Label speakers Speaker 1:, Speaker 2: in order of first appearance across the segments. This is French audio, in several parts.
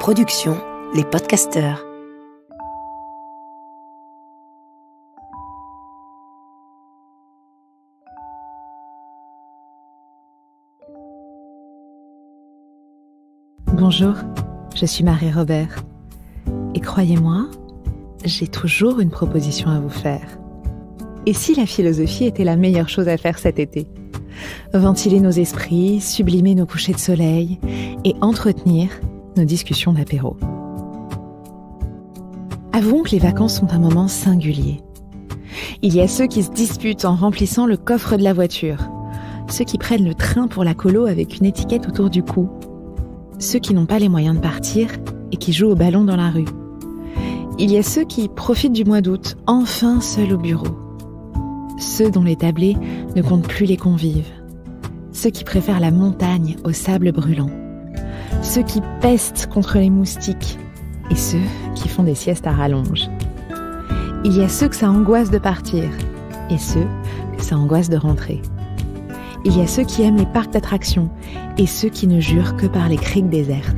Speaker 1: production Les Podcasteurs. Bonjour, je suis Marie Robert. Et croyez-moi, j'ai toujours une proposition à vous faire. Et si la philosophie était la meilleure chose à faire cet été Ventiler nos esprits, sublimer nos couchers de soleil et entretenir discussions d'apéro. Avouons que les vacances sont un moment singulier. Il y a ceux qui se disputent en remplissant le coffre de la voiture, ceux qui prennent le train pour la colo avec une étiquette autour du cou, ceux qui n'ont pas les moyens de partir et qui jouent au ballon dans la rue. Il y a ceux qui profitent du mois d'août, enfin seuls au bureau. Ceux dont les tablés ne comptent plus les convives. Ceux qui préfèrent la montagne au sable brûlant ceux qui pestent contre les moustiques et ceux qui font des siestes à rallonge. Il y a ceux que ça angoisse de partir et ceux que ça angoisse de rentrer. Il y a ceux qui aiment les parcs d'attractions et ceux qui ne jurent que par les criques désertes.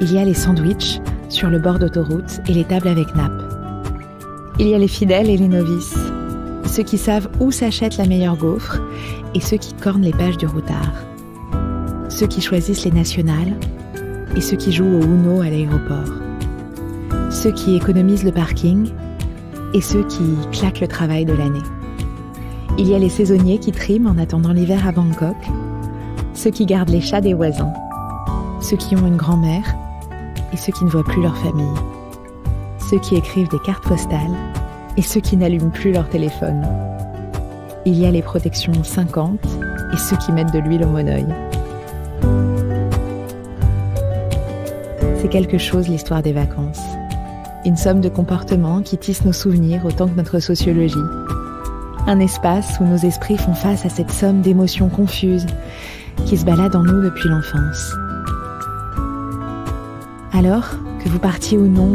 Speaker 1: Il y a les sandwichs sur le bord d'autoroute et les tables avec nappe. Il y a les fidèles et les novices, ceux qui savent où s'achète la meilleure gaufre et ceux qui cornent les pages du routard ceux qui choisissent les nationales et ceux qui jouent au Uno à l'aéroport, ceux qui économisent le parking et ceux qui claquent le travail de l'année. Il y a les saisonniers qui triment en attendant l'hiver à Bangkok, ceux qui gardent les chats des voisins, ceux qui ont une grand-mère et ceux qui ne voient plus leur famille, ceux qui écrivent des cartes postales et ceux qui n'allument plus leur téléphone. Il y a les protections 50 et ceux qui mettent de l'huile au monoeil. C'est quelque chose l'histoire des vacances. Une somme de comportements qui tissent nos souvenirs autant que notre sociologie. Un espace où nos esprits font face à cette somme d'émotions confuses qui se baladent en nous depuis l'enfance. Alors, que vous partiez ou non,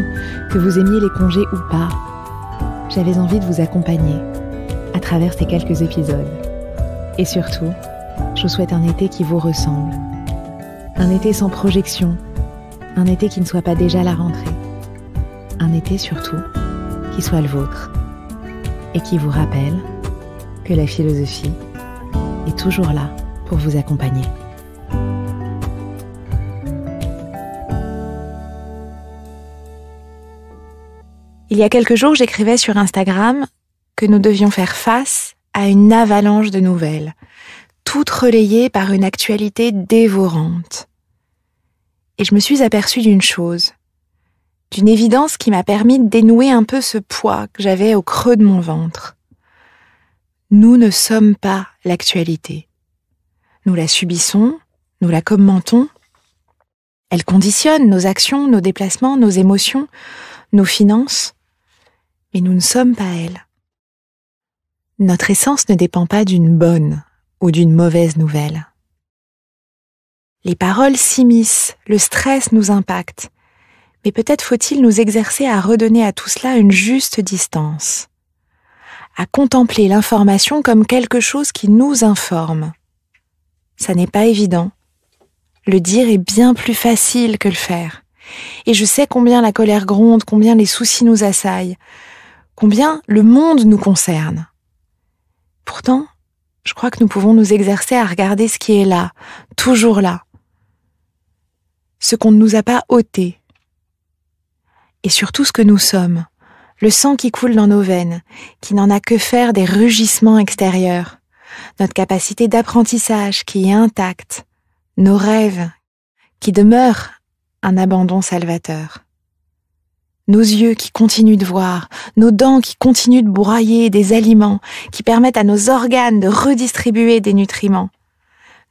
Speaker 1: que vous aimiez les congés ou pas, j'avais envie de vous accompagner à travers ces quelques épisodes. Et surtout, je vous souhaite un été qui vous ressemble. Un été sans projection, un été qui ne soit pas déjà la rentrée. Un été surtout qui soit le vôtre et qui vous rappelle que la philosophie est toujours là pour vous accompagner. Il y a quelques jours, j'écrivais sur Instagram que nous devions faire face à une avalanche de nouvelles, toutes relayées par une actualité dévorante et je me suis aperçue d'une chose, d'une évidence qui m'a permis de dénouer un peu ce poids que j'avais au creux de mon ventre. Nous ne sommes pas l'actualité. Nous la subissons, nous la commentons, elle conditionne nos actions, nos déplacements, nos émotions, nos finances, mais nous ne sommes pas elle. Notre essence ne dépend pas d'une bonne ou d'une mauvaise nouvelle. Les paroles s'immiscent, le stress nous impacte. Mais peut-être faut-il nous exercer à redonner à tout cela une juste distance, à contempler l'information comme quelque chose qui nous informe. Ça n'est pas évident. Le dire est bien plus facile que le faire. Et je sais combien la colère gronde, combien les soucis nous assaillent, combien le monde nous concerne. Pourtant, je crois que nous pouvons nous exercer à regarder ce qui est là, toujours là, ce qu'on ne nous a pas ôté, et surtout ce que nous sommes, le sang qui coule dans nos veines, qui n'en a que faire des rugissements extérieurs, notre capacité d'apprentissage qui est intacte, nos rêves, qui demeurent un abandon salvateur. Nos yeux qui continuent de voir, nos dents qui continuent de broyer des aliments, qui permettent à nos organes de redistribuer des nutriments,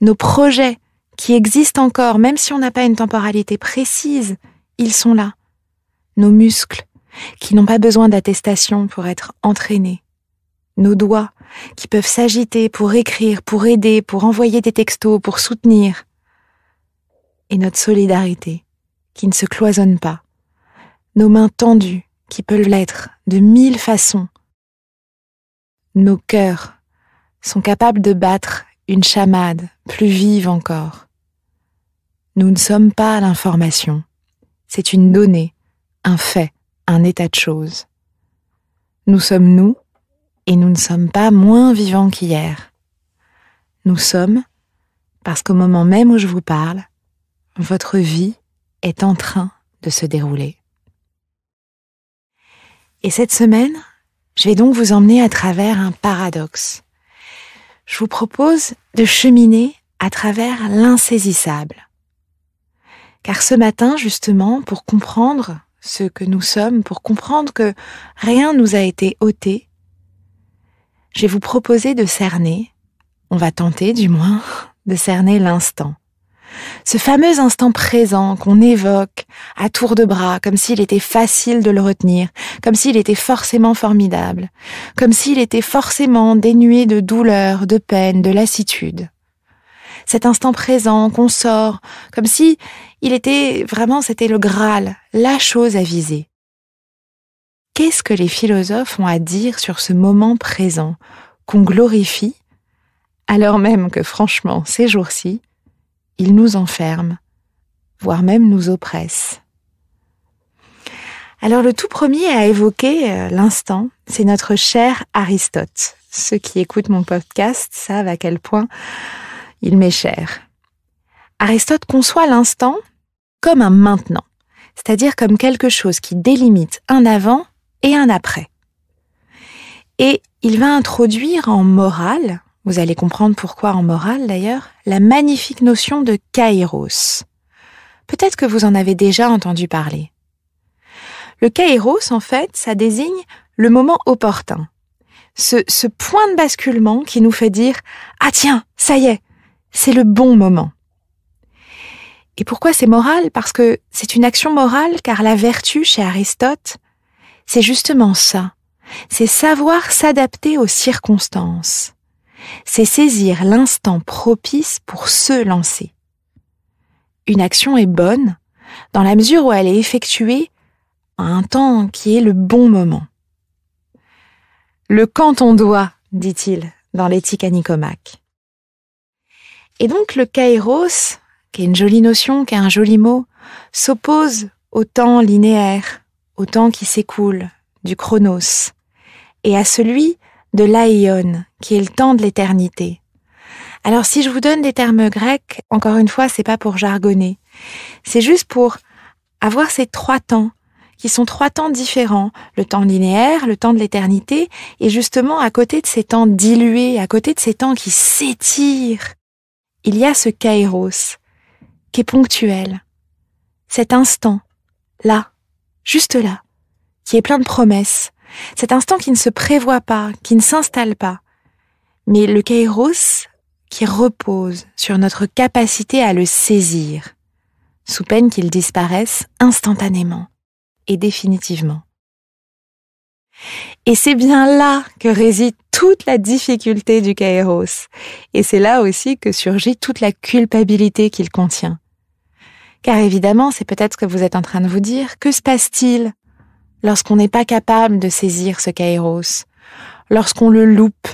Speaker 1: nos projets qui existent encore, même si on n'a pas une temporalité précise, ils sont là. Nos muscles, qui n'ont pas besoin d'attestation pour être entraînés. Nos doigts, qui peuvent s'agiter pour écrire, pour aider, pour envoyer des textos, pour soutenir. Et notre solidarité, qui ne se cloisonne pas. Nos mains tendues, qui peuvent l'être de mille façons. Nos cœurs sont capables de battre une chamade plus vive encore. Nous ne sommes pas l'information, c'est une donnée, un fait, un état de choses. Nous sommes nous, et nous ne sommes pas moins vivants qu'hier. Nous sommes, parce qu'au moment même où je vous parle, votre vie est en train de se dérouler. Et cette semaine, je vais donc vous emmener à travers un paradoxe, je vous propose de cheminer à travers l'insaisissable. Car ce matin, justement, pour comprendre ce que nous sommes, pour comprendre que rien nous a été ôté, je vais vous proposer de cerner, on va tenter du moins, de cerner l'instant, ce fameux instant présent qu'on évoque à tour de bras, comme s'il était facile de le retenir, comme s'il était forcément formidable, comme s'il était forcément dénué de douleur, de peine, de lassitude. Cet instant présent qu'on sort, comme si il était vraiment, c'était le Graal, la chose à viser. Qu'est-ce que les philosophes ont à dire sur ce moment présent qu'on glorifie, alors même que franchement, ces jours-ci, il nous enferme, voire même nous oppresse. Alors le tout premier à évoquer euh, l'instant, c'est notre cher Aristote. Ceux qui écoutent mon podcast savent à quel point il m'est cher. Aristote conçoit l'instant comme un maintenant, c'est-à-dire comme quelque chose qui délimite un avant et un après. Et il va introduire en morale vous allez comprendre pourquoi en morale d'ailleurs, la magnifique notion de kairos. Peut-être que vous en avez déjà entendu parler. Le kairos, en fait, ça désigne le moment opportun. Ce, ce point de basculement qui nous fait dire ⁇ Ah tiens, ça y est, c'est le bon moment !⁇ Et pourquoi c'est moral Parce que c'est une action morale car la vertu, chez Aristote, c'est justement ça. C'est savoir s'adapter aux circonstances c'est saisir l'instant propice pour se lancer. Une action est bonne dans la mesure où elle est effectuée à un temps qui est le bon moment. Le quand on doit, dit-il dans l'éthique à Et donc le kairos, qui est une jolie notion, qui est un joli mot, s'oppose au temps linéaire, au temps qui s'écoule, du chronos, et à celui de l'aïon, qui est le temps de l'éternité. Alors si je vous donne des termes grecs, encore une fois, c'est pas pour jargonner. C'est juste pour avoir ces trois temps qui sont trois temps différents, le temps linéaire, le temps de l'éternité, et justement à côté de ces temps dilués, à côté de ces temps qui s'étirent, il y a ce kairos, qui est ponctuel, cet instant, là, juste là, qui est plein de promesses, cet instant qui ne se prévoit pas, qui ne s'installe pas. Mais le kairos qui repose sur notre capacité à le saisir, sous peine qu'il disparaisse instantanément et définitivement. Et c'est bien là que réside toute la difficulté du kairos. Et c'est là aussi que surgit toute la culpabilité qu'il contient. Car évidemment, c'est peut-être ce que vous êtes en train de vous dire, que se passe-t-il lorsqu'on n'est pas capable de saisir ce kairos, lorsqu'on le loupe.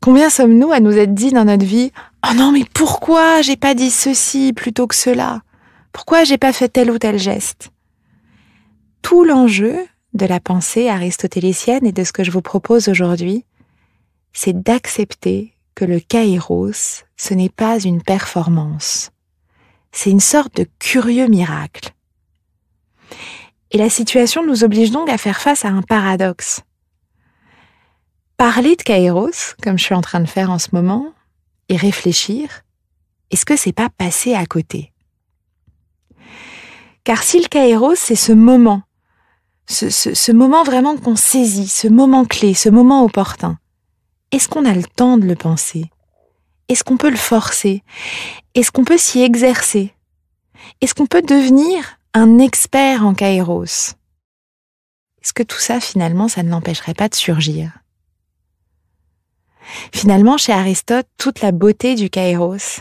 Speaker 1: Combien sommes-nous à nous être dit dans notre vie Oh non, mais pourquoi j'ai pas dit ceci plutôt que cela Pourquoi j'ai pas fait tel ou tel geste Tout l'enjeu de la pensée aristotélicienne et de ce que je vous propose aujourd'hui, c'est d'accepter que le kairos, ce n'est pas une performance. C'est une sorte de curieux miracle. Et la situation nous oblige donc à faire face à un paradoxe. Parler de Kairos, comme je suis en train de faire en ce moment, et réfléchir, est-ce que c'est pas passer à côté Car si le Kairos, c'est ce moment, ce moment vraiment qu'on saisit, ce moment clé, ce moment opportun, est-ce qu'on a le temps de le penser Est-ce qu'on peut le forcer Est-ce qu'on peut s'y exercer Est-ce qu'on peut devenir un expert en kairos. Est-ce que tout ça, finalement, ça ne l'empêcherait pas de surgir Finalement, chez Aristote, toute la beauté du kairos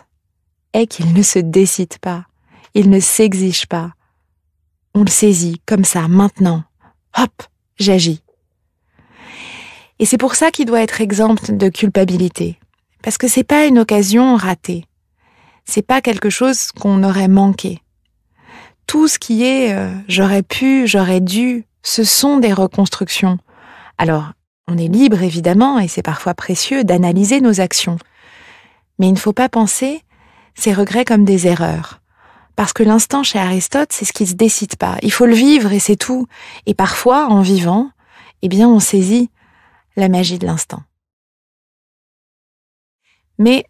Speaker 1: est qu'il ne se décide pas, il ne s'exige pas. On le saisit comme ça, maintenant. Hop, j'agis. Et c'est pour ça qu'il doit être exempt de culpabilité, parce que c'est pas une occasion ratée. C'est pas quelque chose qu'on aurait manqué tout ce qui est euh, j'aurais pu, j'aurais dû, ce sont des reconstructions. Alors, on est libre évidemment, et c'est parfois précieux, d'analyser nos actions. Mais il ne faut pas penser ces regrets comme des erreurs. Parce que l'instant chez Aristote, c'est ce qui se décide pas. Il faut le vivre et c'est tout. Et parfois, en vivant, eh bien, on saisit la magie de l'instant. Mais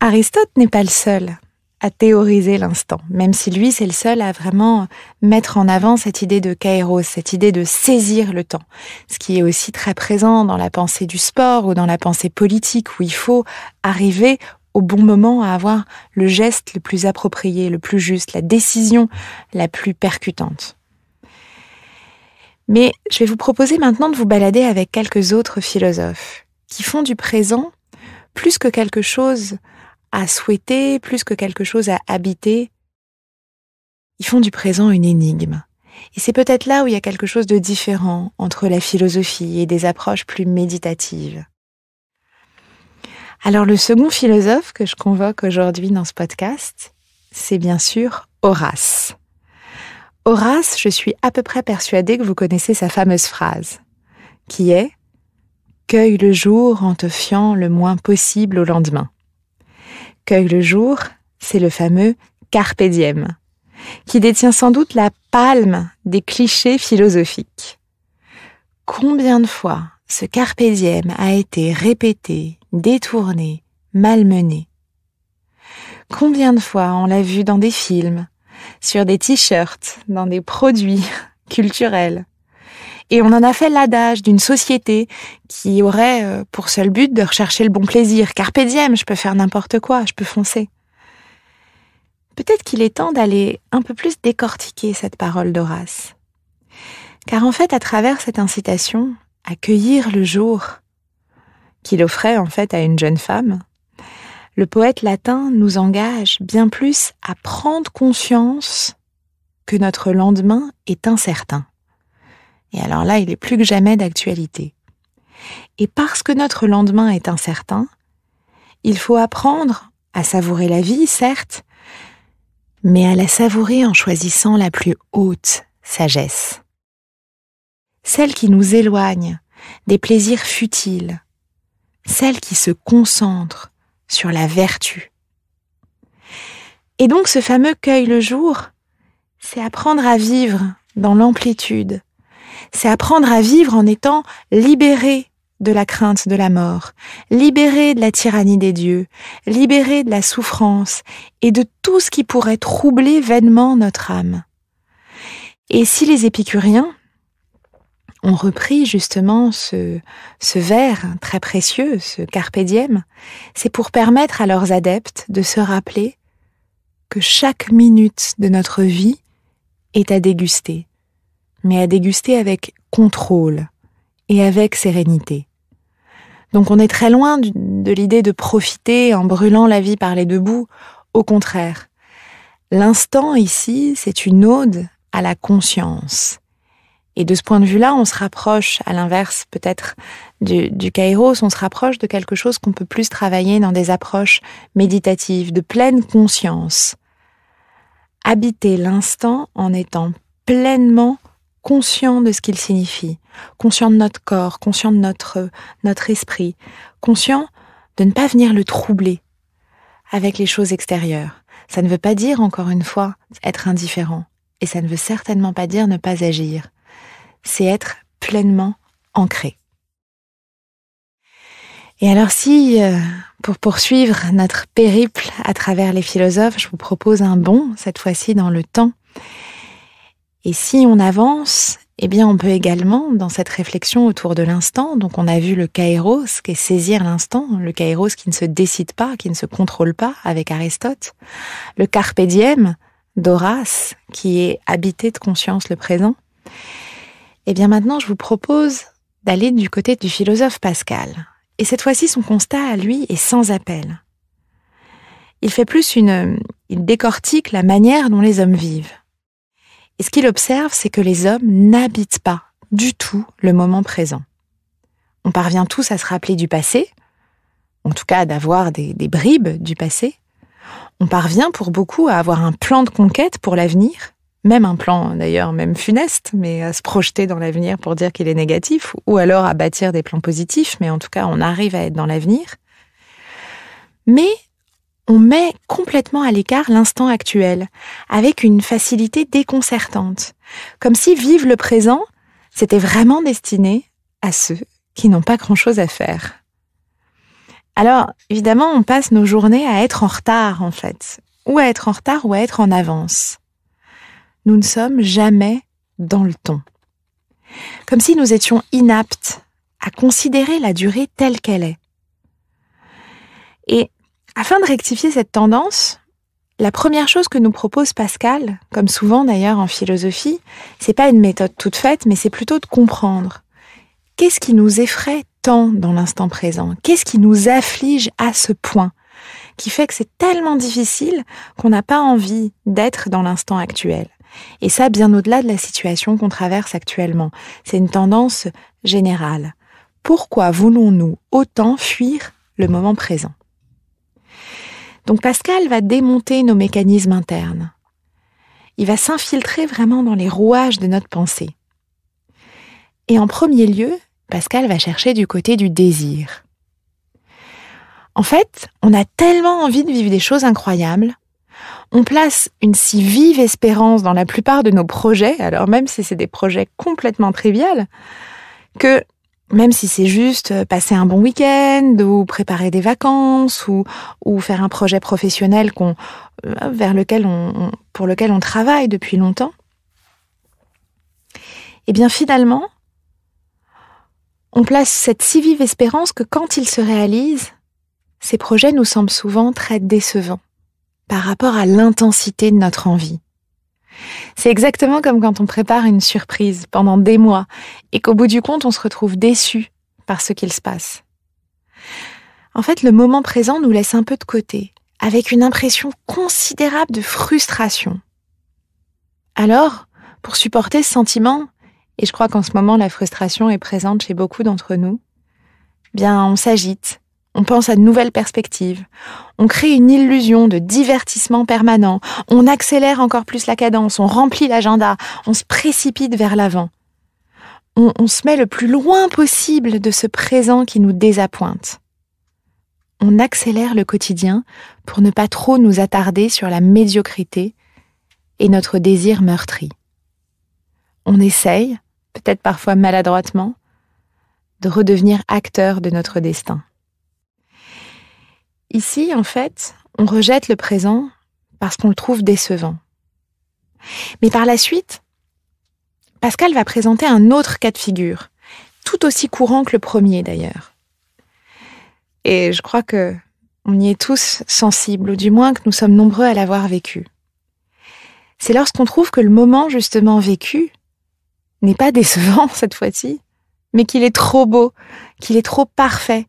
Speaker 1: Aristote n'est pas le seul à théoriser l'instant, même si lui, c'est le seul à vraiment mettre en avant cette idée de kairos, cette idée de saisir le temps, ce qui est aussi très présent dans la pensée du sport ou dans la pensée politique, où il faut arriver au bon moment à avoir le geste le plus approprié, le plus juste, la décision la plus percutante. Mais je vais vous proposer maintenant de vous balader avec quelques autres philosophes qui font du présent plus que quelque chose à souhaiter plus que quelque chose à habiter. Ils font du présent une énigme. Et c'est peut-être là où il y a quelque chose de différent entre la philosophie et des approches plus méditatives. Alors le second philosophe que je convoque aujourd'hui dans ce podcast, c'est bien sûr Horace. Horace, je suis à peu près persuadée que vous connaissez sa fameuse phrase, qui est ⁇ Cueille le jour en te fiant le moins possible au lendemain ⁇ cueille le jour, c'est le fameux Carpe Diem, qui détient sans doute la palme des clichés philosophiques. Combien de fois ce Carpe Diem a été répété, détourné, malmené Combien de fois on l'a vu dans des films, sur des t-shirts, dans des produits culturels et on en a fait l'adage d'une société qui aurait euh, pour seul but de rechercher le bon plaisir. Carpe je peux faire n'importe quoi, je peux foncer. Peut-être qu'il est temps d'aller un peu plus décortiquer cette parole d'Horace. Car en fait, à travers cette incitation, à accueillir le jour qu'il offrait en fait à une jeune femme, le poète latin nous engage bien plus à prendre conscience que notre lendemain est incertain. Et alors là, il est plus que jamais d'actualité. Et parce que notre lendemain est incertain, il faut apprendre à savourer la vie, certes, mais à la savourer en choisissant la plus haute sagesse. Celle qui nous éloigne des plaisirs futiles, celle qui se concentre sur la vertu. Et donc ce fameux cueil le jour, c'est apprendre à vivre dans l'amplitude, c'est apprendre à vivre en étant libéré de la crainte de la mort, libéré de la tyrannie des dieux, libéré de la souffrance et de tout ce qui pourrait troubler vainement notre âme. Et si les épicuriens ont repris justement ce, ce verre très précieux, ce carpe diem, c'est pour permettre à leurs adeptes de se rappeler que chaque minute de notre vie est à déguster mais à déguster avec contrôle et avec sérénité. Donc on est très loin de l'idée de profiter en brûlant la vie par les deux bouts, au contraire. L'instant ici, c'est une ode à la conscience. Et de ce point de vue-là, on se rapproche, à l'inverse peut-être du, kairos, on se rapproche de quelque chose qu'on peut plus travailler dans des approches méditatives, de pleine conscience. Habiter l'instant en étant pleinement conscient de ce qu'il signifie, conscient de notre corps, conscient de notre, notre esprit, conscient de ne pas venir le troubler avec les choses extérieures. Ça ne veut pas dire, encore une fois, être indifférent. Et ça ne veut certainement pas dire ne pas agir. C'est être pleinement ancré. Et alors si, euh, pour poursuivre notre périple à travers les philosophes, je vous propose un bond, cette fois-ci dans le temps, et si on avance, eh bien on peut également, dans cette réflexion autour de l'instant, donc on a vu le kairos, qui est saisir l'instant, le kairos qui ne se décide pas, qui ne se contrôle pas avec Aristote, le carpe diem d'Horace, qui est habité de conscience le présent. Eh bien maintenant, je vous propose d'aller du côté du philosophe Pascal. Et cette fois-ci, son constat à lui est sans appel. Il fait plus une, il décortique la manière dont les hommes vivent. Et ce qu'il observe, c'est que les hommes n'habitent pas du tout le moment présent. On parvient tous à se rappeler du passé, en tout cas d'avoir des, des bribes du passé. On parvient pour beaucoup à avoir un plan de conquête pour l'avenir, même un plan d'ailleurs même funeste, mais à se projeter dans l'avenir pour dire qu'il est négatif, ou alors à bâtir des plans positifs, mais en tout cas on arrive à être dans l'avenir. Mais on met complètement à l'écart l'instant actuel, avec une facilité déconcertante, comme si vivre le présent, c'était vraiment destiné à ceux qui n'ont pas grand-chose à faire. Alors, évidemment, on passe nos journées à être en retard, en fait, ou à être en retard ou à être en avance. Nous ne sommes jamais dans le temps. Comme si nous étions inaptes à considérer la durée telle qu'elle est. Et afin de rectifier cette tendance, la première chose que nous propose Pascal, comme souvent d'ailleurs en philosophie, c'est pas une méthode toute faite, mais c'est plutôt de comprendre qu'est-ce qui nous effraie tant dans l'instant présent, qu'est-ce qui nous afflige à ce point, qui fait que c'est tellement difficile qu'on n'a pas envie d'être dans l'instant actuel. Et ça, bien au-delà de la situation qu'on traverse actuellement. C'est une tendance générale. Pourquoi voulons-nous autant fuir le moment présent donc Pascal va démonter nos mécanismes internes. Il va s'infiltrer vraiment dans les rouages de notre pensée. Et en premier lieu, Pascal va chercher du côté du désir. En fait, on a tellement envie de vivre des choses incroyables, on place une si vive espérance dans la plupart de nos projets, alors même si c'est des projets complètement triviales, que même si c'est juste euh, passer un bon week-end ou préparer des vacances ou, faire un projet professionnel qu'on, euh, vers lequel on, pour lequel on travaille depuis longtemps, eh bien finalement, on place cette si vive espérance que quand il se réalise, ces projets nous semblent souvent très décevants par rapport à l'intensité de notre envie. C'est exactement comme quand on prépare une surprise pendant des mois et qu'au bout du compte on se retrouve déçu par ce qu'il se passe. En fait, le moment présent nous laisse un peu de côté, avec une impression considérable de frustration. Alors, pour supporter ce sentiment, et je crois qu'en ce moment la frustration est présente chez beaucoup d'entre nous, bien on s'agite, on pense à de nouvelles perspectives, on crée une illusion de divertissement permanent, on accélère encore plus la cadence, on remplit l'agenda, on se précipite vers l'avant. On, se met le plus loin possible de ce présent qui nous désappointe. On accélère le quotidien pour ne pas trop nous attarder sur la médiocrité et notre désir meurtri. On essaye, peut-être parfois maladroitement, de redevenir acteur de notre destin. Ici, en fait, on rejette le présent parce qu'on le trouve décevant. Mais par la suite, Pascal va présenter un autre cas de figure, tout aussi courant que le premier d'ailleurs. Et je crois que on y est tous sensibles, ou du moins que nous sommes nombreux à l'avoir vécu. C'est lorsqu'on trouve que le moment justement vécu n'est pas décevant cette fois-ci, mais qu'il est trop beau, qu'il est trop parfait,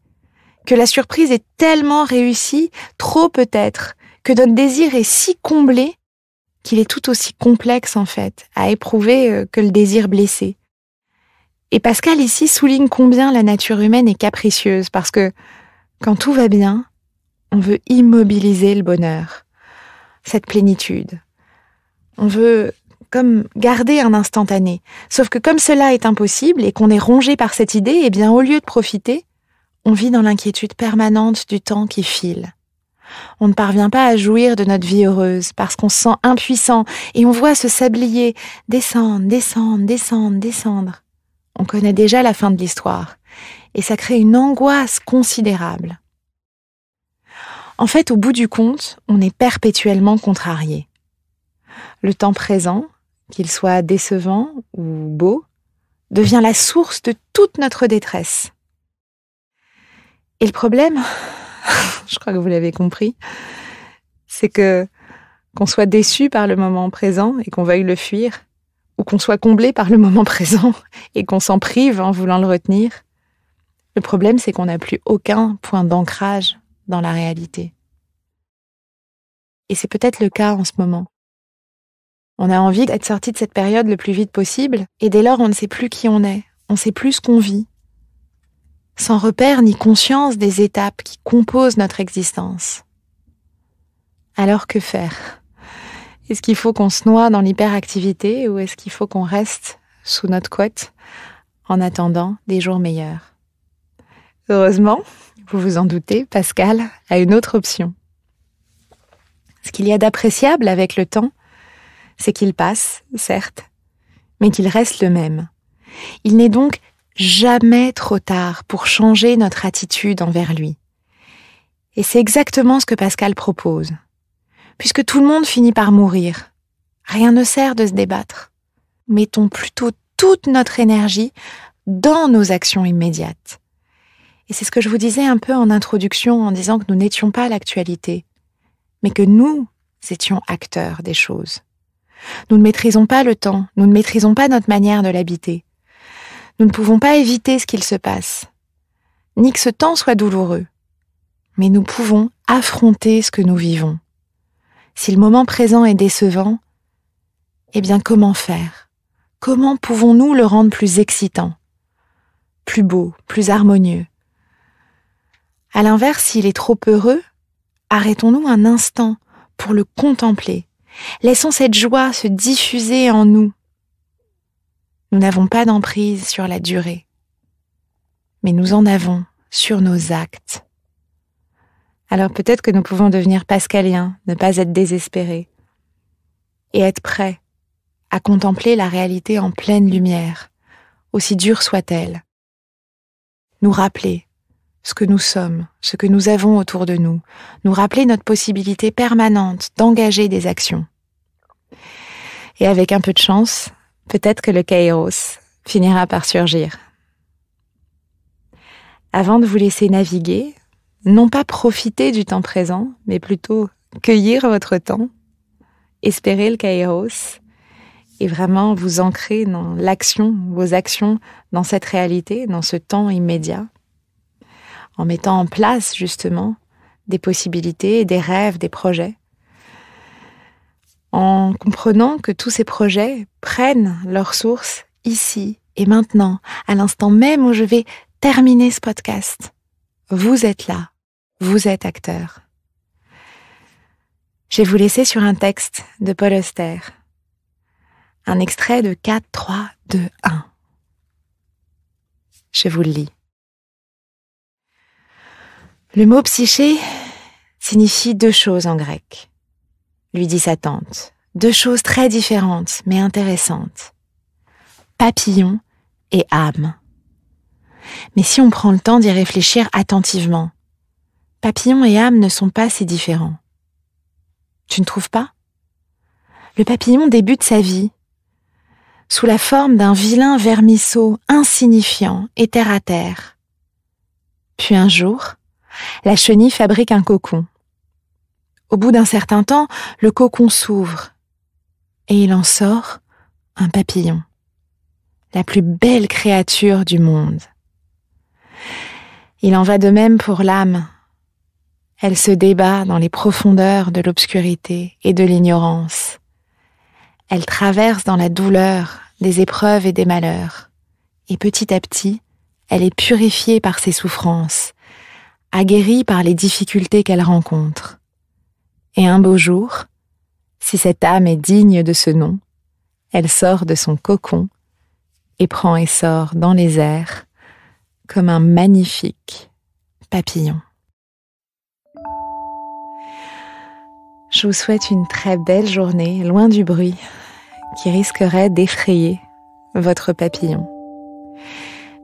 Speaker 1: que la surprise est tellement réussie, trop peut-être, que notre désir est si comblé qu'il est tout aussi complexe en fait à éprouver euh, que le désir blessé. Et Pascal ici souligne combien la nature humaine est capricieuse parce que quand tout va bien, on veut immobiliser le bonheur, cette plénitude. On veut comme garder un instantané. Sauf que comme cela est impossible et qu'on est rongé par cette idée, eh bien au lieu de profiter, on vit dans l'inquiétude permanente du temps qui file. On ne parvient pas à jouir de notre vie heureuse parce qu'on se sent impuissant et on voit ce sablier descendre, descendre, descendre, descendre. On connaît déjà la fin de l'histoire et ça crée une angoisse considérable. En fait, au bout du compte, on est perpétuellement contrarié. Le temps présent, qu'il soit décevant ou beau, devient la source de toute notre détresse. Et le problème, je crois que vous l'avez compris, c'est que qu'on soit déçu par le moment présent et qu'on veuille le fuir, ou qu'on soit comblé par le moment présent et qu'on s'en prive en voulant le retenir, le problème c'est qu'on n'a plus aucun point d'ancrage dans la réalité. Et c'est peut-être le cas en ce moment. On a envie d'être sorti de cette période le plus vite possible, et dès lors on ne sait plus qui on est, on ne sait plus ce qu'on vit, sans repère ni conscience des étapes qui composent notre existence. Alors que faire Est-ce qu'il faut qu'on se noie dans l'hyperactivité ou est-ce qu'il faut qu'on reste sous notre côte en attendant des jours meilleurs Heureusement, vous vous en doutez, Pascal a une autre option. Ce qu'il y a d'appréciable avec le temps, c'est qu'il passe, certes, mais qu'il reste le même. Il n'est donc jamais trop tard pour changer notre attitude envers lui. Et c'est exactement ce que Pascal propose. Puisque tout le monde finit par mourir, rien ne sert de se débattre. Mettons plutôt toute notre énergie dans nos actions immédiates. Et c'est ce que je vous disais un peu en introduction en disant que nous n'étions pas l'actualité, mais que nous étions acteurs des choses. Nous ne maîtrisons pas le temps, nous ne maîtrisons pas notre manière de l'habiter. Nous ne pouvons pas éviter ce qu'il se passe, ni que ce temps soit douloureux, mais nous pouvons affronter ce que nous vivons. Si le moment présent est décevant, eh bien comment faire Comment pouvons-nous le rendre plus excitant, plus beau, plus harmonieux À l'inverse, s'il est trop heureux, arrêtons-nous un instant pour le contempler. Laissons cette joie se diffuser en nous nous n'avons pas d'emprise sur la durée, mais nous en avons sur nos actes. Alors peut-être que nous pouvons devenir pascaliens, ne pas être désespérés, et être prêts à contempler la réalité en pleine lumière, aussi dure soit-elle. Nous rappeler ce que nous sommes, ce que nous avons autour de nous, nous rappeler notre possibilité permanente d'engager des actions. Et avec un peu de chance, peut-être que le kairos finira par surgir. Avant de vous laisser naviguer, non pas profiter du temps présent, mais plutôt cueillir votre temps, espérer le kairos et vraiment vous ancrer dans l'action, vos actions, dans cette réalité, dans ce temps immédiat, en mettant en place justement des possibilités, des rêves, des projets en comprenant que tous ces projets prennent leur source ici et maintenant, à l'instant même où je vais terminer ce podcast. Vous êtes là, vous êtes acteur. Je vais vous laisser sur un texte de Paul Auster. Un extrait de 4, 3, 2, 1. Je vous le lis. Le mot psyché signifie deux choses en grec lui dit sa tante. Deux choses très différentes, mais intéressantes. Papillon et âme. Mais si on prend le temps d'y réfléchir attentivement, papillon et âme ne sont pas si différents. Tu ne trouves pas Le papillon débute sa vie sous la forme d'un vilain vermisseau insignifiant et terre à terre. Puis un jour, la chenille fabrique un cocon. Au bout d'un certain temps, le cocon s'ouvre et il en sort un papillon, la plus belle créature du monde. Il en va de même pour l'âme. Elle se débat dans les profondeurs de l'obscurité et de l'ignorance. Elle traverse dans la douleur des épreuves et des malheurs. Et petit à petit, elle est purifiée par ses souffrances, aguerrie par les difficultés qu'elle rencontre. Et un beau jour, si cette âme est digne de ce nom, elle sort de son cocon et prend essor dans les airs comme un magnifique papillon. Je vous souhaite une très belle journée, loin du bruit, qui risquerait d'effrayer votre papillon.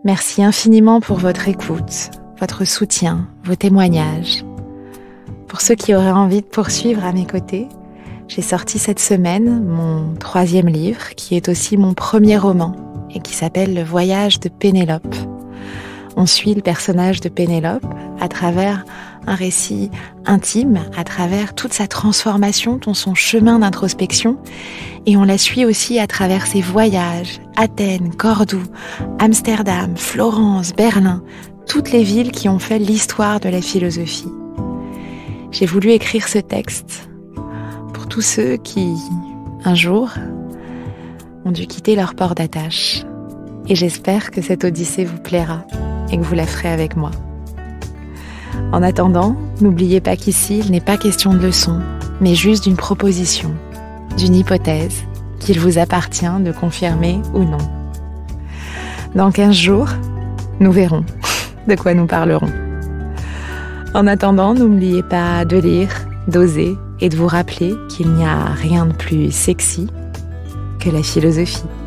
Speaker 1: Merci infiniment pour votre écoute, votre soutien, vos témoignages. Pour ceux qui auraient envie de poursuivre à mes côtés, j'ai sorti cette semaine mon troisième livre, qui est aussi mon premier roman, et qui s'appelle Le voyage de Pénélope. On suit le personnage de Pénélope à travers un récit intime, à travers toute sa transformation, son chemin d'introspection, et on la suit aussi à travers ses voyages, Athènes, Cordoue, Amsterdam, Florence, Berlin, toutes les villes qui ont fait l'histoire de la philosophie j'ai voulu écrire ce texte pour tous ceux qui, un jour, ont dû quitter leur port d'attache. Et j'espère que cette odyssée vous plaira et que vous la ferez avec moi. En attendant, n'oubliez pas qu'ici, il n'est pas question de leçon, mais juste d'une proposition, d'une hypothèse qu'il vous appartient de confirmer ou non. Dans 15 jours, nous verrons de quoi nous parlerons. En attendant, n'oubliez pas de lire, d'oser et de vous rappeler qu'il n'y a rien de plus sexy que la philosophie.